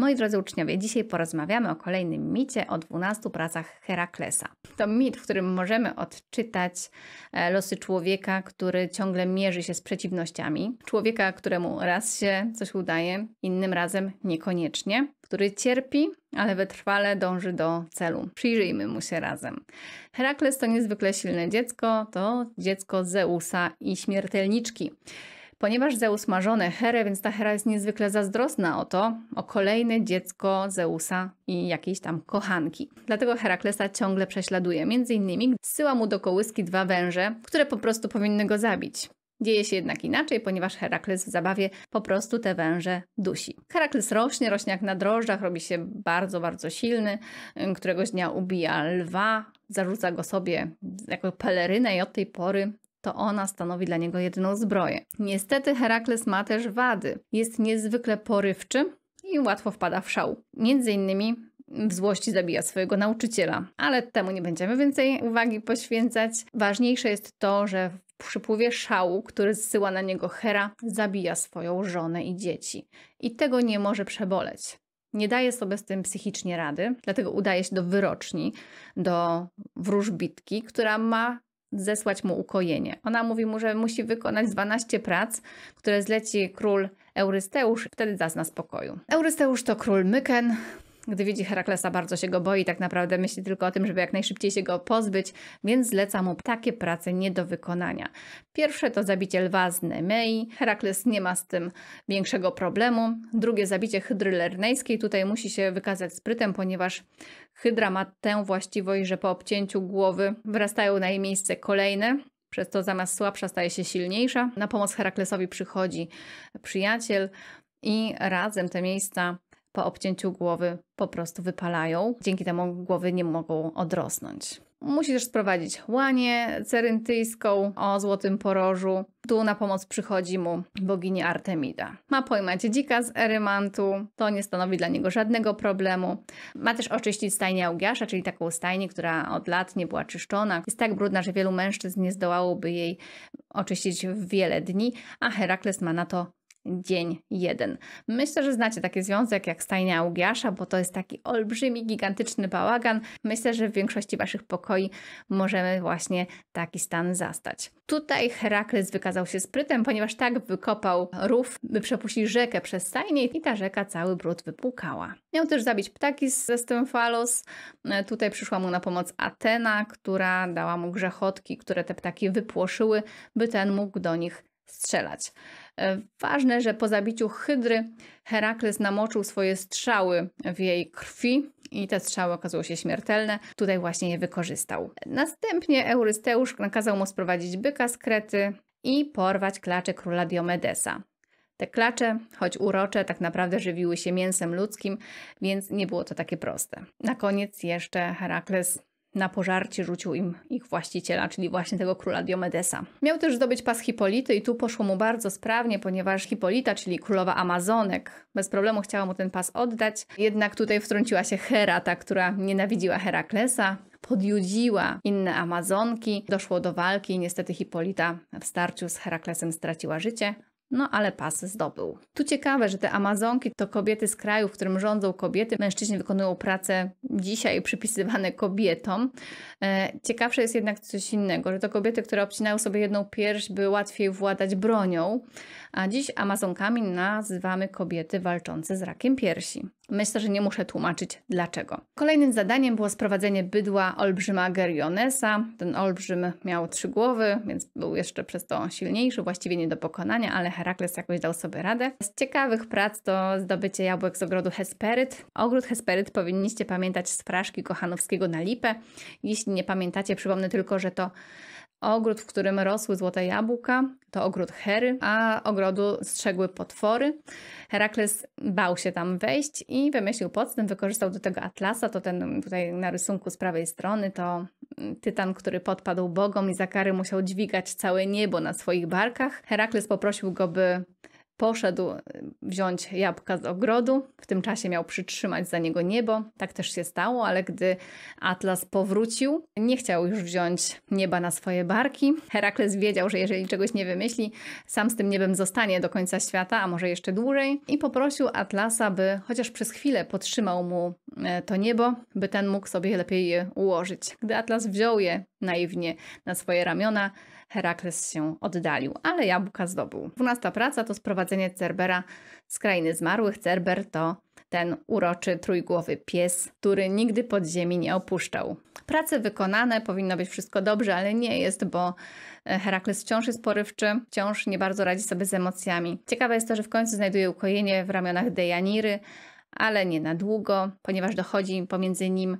Moi drodzy uczniowie, dzisiaj porozmawiamy o kolejnym micie o 12 pracach Heraklesa. To mit, w którym możemy odczytać e, losy człowieka, który ciągle mierzy się z przeciwnościami. Człowieka, któremu raz się coś udaje, innym razem niekoniecznie, który cierpi, ale wytrwale dąży do celu. Przyjrzyjmy mu się razem. Herakles to niezwykle silne dziecko, to dziecko Zeusa i śmiertelniczki. Ponieważ Zeus ma żonę Herę, więc ta Hera jest niezwykle zazdrosna o to, o kolejne dziecko Zeusa i jakiejś tam kochanki. Dlatego Heraklesa ciągle prześladuje. Między innymi zsyła mu do kołyski dwa węże, które po prostu powinny go zabić. Dzieje się jednak inaczej, ponieważ Herakles w zabawie po prostu te węże dusi. Herakles rośnie, rośnie jak na drożdżach, robi się bardzo, bardzo silny. Któregoś dnia ubija lwa, zarzuca go sobie jako pelerynę i od tej pory to ona stanowi dla niego jedyną zbroję. Niestety Herakles ma też wady. Jest niezwykle porywczy i łatwo wpada w szał. Między innymi w złości zabija swojego nauczyciela, ale temu nie będziemy więcej uwagi poświęcać. Ważniejsze jest to, że w przypływie szału, który zsyła na niego Hera, zabija swoją żonę i dzieci. I tego nie może przeboleć. Nie daje sobie z tym psychicznie rady, dlatego udaje się do wyroczni, do wróżbitki, która ma zesłać mu ukojenie. Ona mówi mu, że musi wykonać 12 prac, które zleci król Eurysteusz, wtedy zazna spokoju. Eurysteusz to król Myken, gdy widzi Heraklesa, bardzo się go boi, tak naprawdę myśli tylko o tym, żeby jak najszybciej się go pozbyć, więc zleca mu takie prace nie do wykonania. Pierwsze to zabicie lwa z Nemei. Herakles nie ma z tym większego problemu. Drugie zabicie hydry lernejskiej. Tutaj musi się wykazać sprytem, ponieważ hydra ma tę właściwość, że po obcięciu głowy wrastają na jej miejsce kolejne. Przez to zamiast słabsza staje się silniejsza. Na pomoc Heraklesowi przychodzi przyjaciel i razem te miejsca po obcięciu głowy po prostu wypalają. Dzięki temu głowy nie mogą odrosnąć. Musi też sprowadzić łanie ceryntyjską o złotym porożu. Tu na pomoc przychodzi mu bogini Artemida. Ma pojmać dzika z Erymantu, to nie stanowi dla niego żadnego problemu. Ma też oczyścić stajnię Augiasza, czyli taką stajnię, która od lat nie była czyszczona. Jest tak brudna, że wielu mężczyzn nie zdołałoby jej oczyścić w wiele dni, a Herakles ma na to dzień jeden. Myślę, że znacie taki związek jak stajnia Augiasza, bo to jest taki olbrzymi, gigantyczny bałagan. Myślę, że w większości waszych pokoi możemy właśnie taki stan zastać. Tutaj Herakles wykazał się sprytem, ponieważ tak wykopał rów, by przepuścić rzekę przez stajnię i ta rzeka cały brud wypłukała. Miał też zabić ptaki ze Stymfalos. E, tutaj przyszła mu na pomoc Atena, która dała mu grzechotki, które te ptaki wypłoszyły, by ten mógł do nich strzelać. E, ważne, że po zabiciu Hydry Herakles namoczył swoje strzały w jej krwi i te strzały okazały się śmiertelne. Tutaj właśnie je wykorzystał. Następnie Eurysteusz nakazał mu sprowadzić byka z Krety i porwać klacze króla Diomedesa. Te klacze, choć urocze, tak naprawdę żywiły się mięsem ludzkim, więc nie było to takie proste. Na koniec jeszcze Herakles na pożarcie rzucił im ich właściciela, czyli właśnie tego króla Diomedesa. Miał też zdobyć pas Hipolity i tu poszło mu bardzo sprawnie, ponieważ Hipolita, czyli królowa Amazonek, bez problemu chciała mu ten pas oddać. Jednak tutaj wtrąciła się Hera, ta, która nienawidziła Heraklesa, podjudziła inne Amazonki, doszło do walki i niestety Hipolita w starciu z Heraklesem straciła życie. No ale pas zdobył. Tu ciekawe, że te Amazonki to kobiety z kraju, w którym rządzą kobiety, mężczyźni wykonują pracę dzisiaj przypisywane kobietom. E, ciekawsze jest jednak coś innego, że to kobiety, które obcinają sobie jedną pierś, by łatwiej władać bronią, a dziś Amazonkami nazywamy kobiety walczące z rakiem piersi. Myślę, że nie muszę tłumaczyć dlaczego. Kolejnym zadaniem było sprowadzenie bydła olbrzyma Gerionesa. Ten olbrzym miał trzy głowy, więc był jeszcze przez to silniejszy, właściwie nie do pokonania, ale Herakles jakoś dał sobie radę. Z ciekawych prac to zdobycie jabłek z ogrodu Hesperyt. Ogród Hesperyt powinniście pamiętać z fraszki Kochanowskiego na lipę. Jeśli nie pamiętacie, przypomnę tylko, że to Ogród, w którym rosły złote jabłka, to ogród Hery, a ogrodu strzegły potwory. Herakles bał się tam wejść i wymyślił podstęp, wykorzystał do tego Atlasa, to ten tutaj na rysunku z prawej strony, to mm, tytan, który podpadł bogom i za kary musiał dźwigać całe niebo na swoich barkach. Herakles poprosił go, by Poszedł y, wziąć jabłka z ogrodu, w tym czasie miał przytrzymać za niego niebo. Tak też się stało, ale gdy Atlas powrócił, nie chciał już wziąć nieba na swoje barki. Herakles wiedział, że jeżeli czegoś nie wymyśli, sam z tym niebem zostanie do końca świata, a może jeszcze dłużej, i poprosił Atlasa, by chociaż przez chwilę podtrzymał mu e, to niebo, by ten mógł sobie lepiej je ułożyć. Gdy Atlas wziął je naiwnie na swoje ramiona. Herakles się oddalił, ale jabłka zdobył. Dwunasta praca to sprowadzenie Cerbera z krainy zmarłych. Cerber to ten uroczy trójgłowy pies, który nigdy podziemi nie opuszczał. Prace wykonane, powinno być wszystko dobrze, ale nie jest, bo e, Herakles wciąż jest porywczy, wciąż nie bardzo radzi sobie z emocjami. Ciekawe jest to, że w końcu znajduje ukojenie w ramionach Dejaniry, ale nie na długo, ponieważ dochodzi pomiędzy nim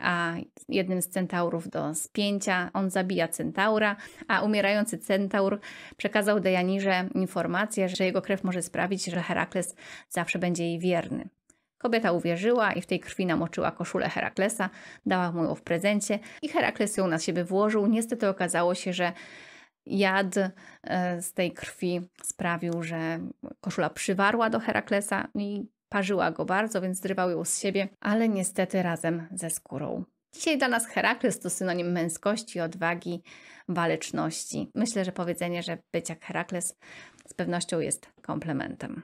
a jednym z centaurów do spięcia. On zabija centaura, a umierający centaur przekazał Dejanirze informację, że jego krew może sprawić, że Herakles zawsze będzie jej wierny. Kobieta uwierzyła i w tej krwi namoczyła koszulę Heraklesa, dała mu ją w prezencie i Herakles ją na siebie włożył. Niestety okazało się, że jad e, z tej krwi sprawił, że koszula przywarła do Heraklesa i Parzyła go bardzo, więc zrywał ją z siebie, ale niestety razem ze skórą. Dzisiaj dla nas Herakles to synonim męskości, odwagi, waleczności. Myślę, że powiedzenie, że być jak Herakles z pewnością jest komplementem.